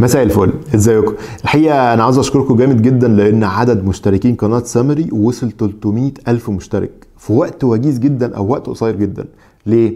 مساء الفل ازيكم الحقيقه انا عاوز اشكركم جامد جدا لان عدد مشتركين قناه سامري وصل 300 الف مشترك في وقت وجيز جدا او وقت قصير جدا ليه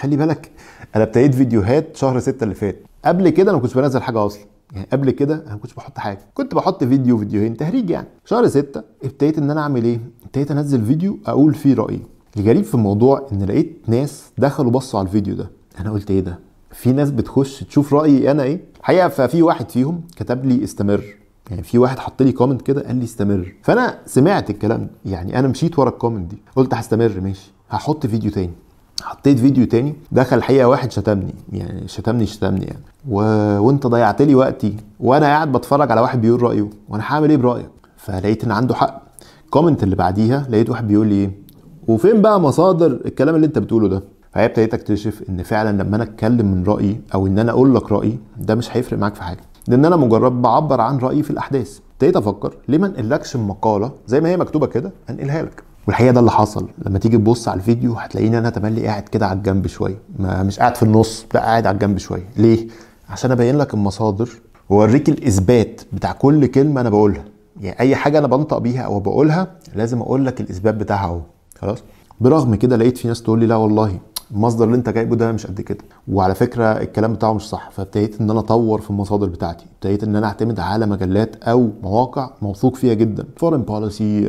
خلي بالك انا ابتديت فيديوهات شهر 6 اللي فات قبل كده انا ما كنتش بنزل حاجه اصلا يعني قبل كده انا ما كنتش بحط حاجه كنت بحط فيديو فيديوهين تهريج يعني شهر 6 ابتديت ان انا اعمل ايه ابتديت انزل فيديو اقول فيه رايي الغريب في الموضوع ان لقيت ناس دخلوا بصوا على الفيديو ده انا قلت ايه ده في ناس بتخش تشوف رايي انا ايه الحقيقه ففي واحد فيهم كتب لي استمر يعني في واحد حط لي كومنت كده قال لي استمر فانا سمعت الكلام ده يعني انا مشيت ورا الكومنت دي قلت هستمر ماشي هحط فيديو تاني حطيت فيديو تاني دخل الحقيقه واحد شتمني يعني شتمني شتمني يعني و... وانت ضيعت لي وقتي وانا قاعد بتفرج على واحد بيقول رايه وانا هعمل ايه برايك فلقيت ان عنده حق الكومنت اللي بعديها لقيت واحد بيقول لي ايه وفين بقى مصادر الكلام اللي انت بتقوله ده فهي ابتديت اكتشف ان فعلا لما انا اتكلم من رايي او ان انا اقول لك رايي ده مش هيفرق معاك في حاجه لان انا مجرد بعبر عن رايي في الاحداث ابتديت افكر ليه ما انقلكش المقاله زي ما هي مكتوبه كده انقلها لك والحقيقه ده اللي حصل لما تيجي تبص على الفيديو هتلاقيني انا تملي قاعد كده على الجنب شويه مش قاعد في النص لا قاعد على الجنب شويه ليه عشان ابين لك المصادر واوريك الاثبات بتاع كل كلمه انا بقولها يعني اي حاجه انا بنطق بيها او بقولها لازم اقول لك الاثبات بتاعها اهو خلاص برغم كده لقيت في ناس تقول لي لا والله المصدر اللي انت جايبه ده مش قد كده وعلى فكره الكلام بتاعه مش صح فابتديت ان انا اطور في المصادر بتاعتي ابتديت ان انا اعتمد على مجلات او مواقع موثوق فيها جدا فورن بوليسي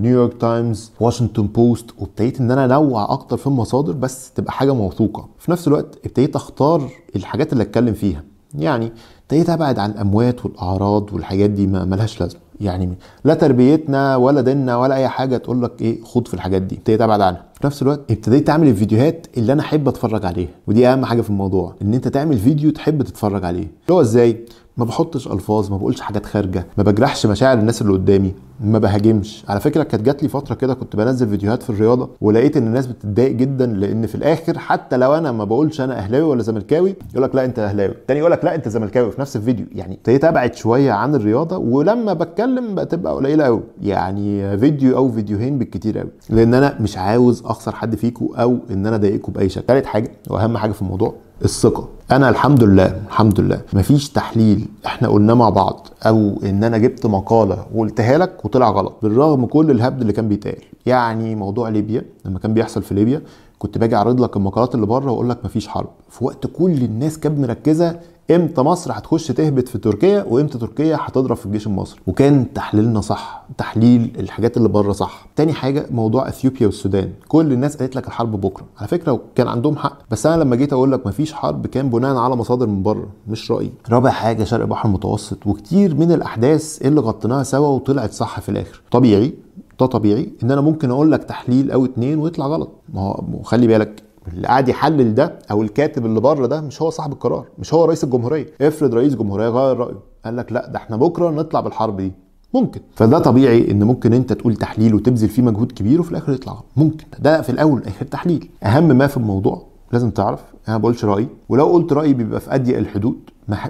نيويورك تايمز واشنطن بوست وابتديت ان انا انوع اكتر في المصادر بس تبقى حاجه موثوقه في نفس الوقت ابتديت اختار الحاجات اللي اتكلم فيها يعني ابتديت ابعد عن الاموات والاعراض والحاجات دي ما ملهاش لازمه يعني لا تربيتنا ولا ديننا ولا اي حاجه تقول لك ايه خد في الحاجات دي ابتديت ابعد عنها في نفس الوقت ابتديت اعمل الفيديوهات اللي انا احب اتفرج عليها ودي اهم حاجه في الموضوع ان انت تعمل فيديو تحب تتفرج عليه اللي هو ازاي ما بحطش الفاظ ما بقولش حاجات خارجه ما بجرحش مشاعر الناس اللي قدامي ما بهاجمش على فكره كانت جات لي فتره كده كنت بنزل فيديوهات في الرياضه ولقيت ان الناس بتتضايق جدا لان في الاخر حتى لو انا ما بقولش انا اهلاوي ولا زملكاوي يقول لك لا انت اهلاوي تاني يقول لك لا انت زملكاوي في نفس الفيديو يعني ابتديت ابعد شويه عن الرياضه ولما بتكلم بتبقى قليله قوي يعني فيديو او فيديوهين بالكتير قوي لان انا مش عاوز اخسر حد فيكم او ان انا اضايقكم باي شكل تالت حاجه واهم حاجه في الموضوع الثقه انا الحمد لله الحمد لله مفيش تحليل احنا قلناه مع بعض او ان انا جبت مقاله وقلتها لك وطلع غلط بالرغم كل الهبد اللي كان بيتقال يعني موضوع ليبيا لما كان بيحصل في ليبيا كنت باجي اعرض لك المقالات اللي بره واقول لك مفيش حرب في وقت كل الناس كانت مركزه امتى مصر هتخش تهبط في تركيا وامتى تركيا هتضرب في الجيش المصري وكان تحليلنا صح تحليل الحاجات اللي بره صح تاني حاجه موضوع اثيوبيا والسودان كل الناس قالت لك الحرب بكره على فكره كان عندهم حق بس انا لما جيت اقول لك مفيش حرب كان بناء على مصادر من بره مش رايي رابع حاجه شرق البحر المتوسط وكتير من الاحداث اللي غطيناها سوا وطلعت صح في الاخر طبيعي ده طبيعي ان انا ممكن اقول لك تحليل او اتنين ويطلع غلط ما هو خلي بالك اللي قاعد يحلل ده او الكاتب اللي بره ده مش هو صاحب القرار مش هو رئيس الجمهوريه افرض رئيس جمهوريه غير رايه قال لك لا ده احنا بكره نطلع بالحرب دي ممكن فده طبيعي ان ممكن انت تقول تحليل وتبذل فيه مجهود كبير وفي الاخر يطلع ممكن ده في الاول والاخر تحليل اهم ما في الموضوع لازم تعرف انا ما بقولش رايي ولو قلت رايي بيبقى في اضيق الحدود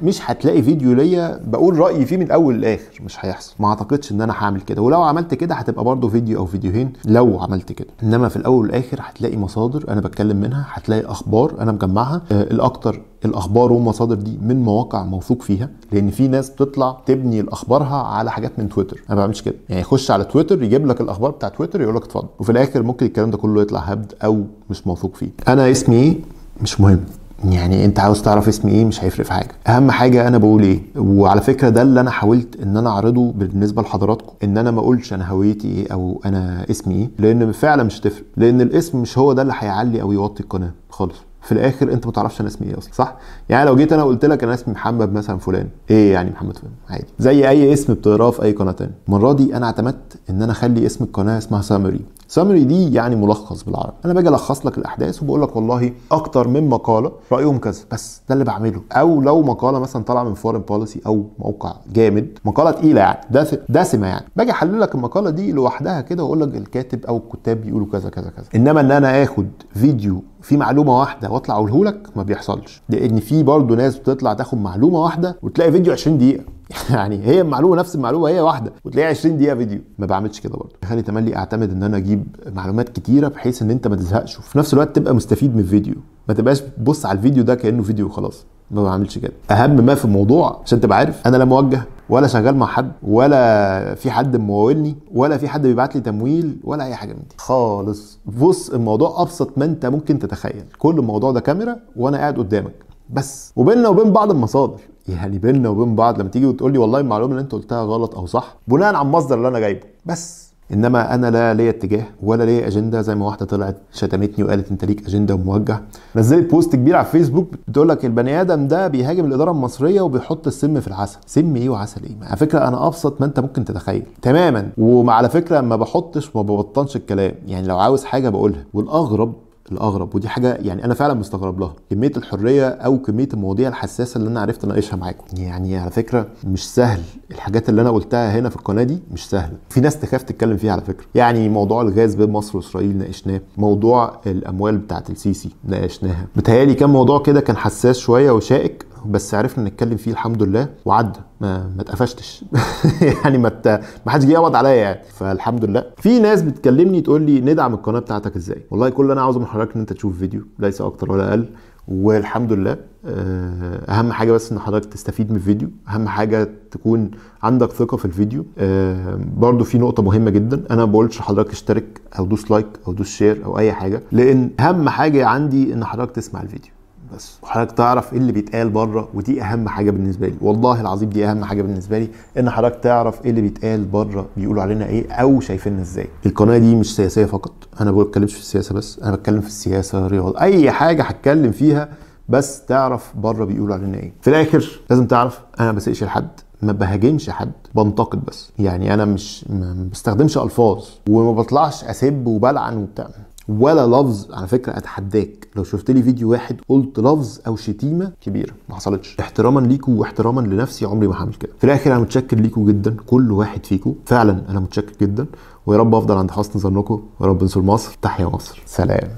مش هتلاقي فيديو ليا بقول رايي فيه من الاول للاخر مش هيحصل ما اعتقدش ان انا هعمل كده ولو عملت كده هتبقى برضه فيديو او فيديوهين لو عملت كده انما في الاول والاخر هتلاقي مصادر انا بتكلم منها هتلاقي اخبار انا مجمعها آه، الاكتر الاخبار والمصادر دي من مواقع موثوق فيها لان في ناس بتطلع تبني الاخبارها على حاجات من تويتر انا ما بعملش كده يعني يخش على تويتر يجيب لك الاخبار بتاع تويتر يقول لك اتفضل وفي الاخر ممكن الكلام ده كله يطلع هبد او مش موثوق فيه انا اسمي ايه مش مهم يعني انت عاوز تعرف اسمي ايه مش هيفرق في حاجه اهم حاجه انا بقول ايه وعلى فكره ده اللي انا حاولت ان انا اعرضه بالنسبه لحضراتكم ان انا ما اقولش انا هويتي ايه او انا اسمي ايه لان فعلا مش تفرق لان الاسم مش هو ده اللي هيعلي او يوطي القناه خالص في الاخر انت ما تعرفش انا اسمي ايه اصلا صح يعني لو جيت انا قلت لك انا اسمي محمد مثلا فلان ايه يعني محمد فلان عادي زي اي اسم بتقراه في اي قناه ثانيه المره دي انا اعتمدت ان انا اخلي اسم القناه اسمها سامري سامري دي يعني ملخص بالعربي انا باجي الخص لك الاحداث وبقول لك والله اكتر من مقاله رايهم كذا بس ده اللي بعمله او لو مقاله مثلا طالعه من فورن بوليسي او موقع جامد مقاله تقيله يعني دسمه يعني باجي احلل لك المقاله دي لوحدها كده واقول لك الكاتب او الكتاب بيقولوا كذا كذا كذا انما ان انا اخد فيديو في معلومه واحده واطلع اقوله لك ما بيحصلش لان في برضه ناس بتطلع تاخد معلومه واحده وتلاقي فيديو 20 دقيقه يعني هي المعلومه نفس المعلومه هي واحده وتلاقيها 20 دقيقه فيديو ما بعملش كده برضه خلي تملي اعتمد ان انا اجيب معلومات كتيره بحيث ان انت ما تزهقش وفي نفس الوقت تبقى مستفيد من الفيديو ما تبقاش بص على الفيديو ده كانه فيديو خلاص ما بعملش كده اهم ما في الموضوع عشان تبقى عارف انا لا موجه ولا شغال مع حد ولا في حد ممولني ولا في حد بيبعت لي تمويل ولا اي حاجه من دي خالص بص الموضوع ابسط ما انت ممكن تتخيل كل الموضوع ده كاميرا وانا قاعد قدامك بس وبيننا وبين بعض المصادر يعني بيننا وبين بعض لما تيجي وتقول لي والله المعلومه اللي انت قلتها غلط او صح بناء على المصدر اللي انا جايبه بس انما انا لا ليا اتجاه ولا ليا اجنده زي ما واحده طلعت شتمتني وقالت انت ليك اجنده وموجه نزلت بوست كبير على فيسبوك بتقول لك البني ادم ده بيهاجم الاداره المصريه وبيحط السم في العسل سم ايه وعسل ايه على فكره انا ابسط ما انت ممكن تتخيل تماما وعلى فكره ما بحطش وما ببطنش الكلام يعني لو عاوز حاجه بقولها والاغرب الاغرب ودي حاجه يعني انا فعلا مستغرب لها كميه الحريه او كميه المواضيع الحساسه اللي انا عرفت اناقشها معاكم يعني على فكره مش سهل الحاجات اللي انا قلتها هنا في القناه دي مش سهله في ناس تخاف تتكلم فيها على فكره يعني موضوع الغاز بين مصر واسرائيل ناقشناه موضوع الاموال بتاعت السيسي ناقشناها متهيالي كان موضوع كده كان حساس شويه وشائك بس عرفنا نتكلم فيه الحمد لله وعدى ما ما اتقفشتش يعني ما مت... ما حدش جه يقبض عليا يعني فالحمد لله في ناس بتكلمني تقول لي ندعم القناه بتاعتك ازاي والله كل اللي انا عاوزه من حضرتك ان انت تشوف فيديو ليس اكتر ولا اقل والحمد لله آه، اهم حاجه بس ان حضرتك تستفيد من الفيديو اهم حاجه تكون عندك ثقه في الفيديو آه، برضو في نقطه مهمه جدا انا ما بقولش حضرتك اشترك او دوس لايك او دوس شير او اي حاجه لان اهم حاجه عندي ان حضرتك تسمع الفيديو بس وحضرتك تعرف ايه اللي بيتقال بره ودي اهم حاجه بالنسبه لي والله العظيم دي اهم حاجه بالنسبه لي ان حضرتك تعرف ايه اللي بيتقال بره بيقولوا علينا ايه او شايفيننا ازاي القناه دي مش سياسيه فقط انا ما بتكلمش في السياسه بس انا بتكلم في السياسه رياضة اي حاجه هتكلم فيها بس تعرف بره بيقولوا علينا ايه في الاخر لازم تعرف انا ما بسقش لحد ما بهاجمش حد بنتقد بس يعني انا مش ما بستخدمش الفاظ وما بطلعش اسب وبلعن وبتاع ولا لفظ على فكره اتحداك لو شفت لي فيديو واحد قلت لفظ او شتيمه كبيره ما حصلتش احتراما ليكم واحتراما لنفسي عمري ما هعمل كده في الاخر انا متشكر ليكم جدا كل واحد فيكم فعلا انا متشكر جدا ويا رب افضل عند حسن ظنكم ويا رب انصر مصر تحيا مصر سلام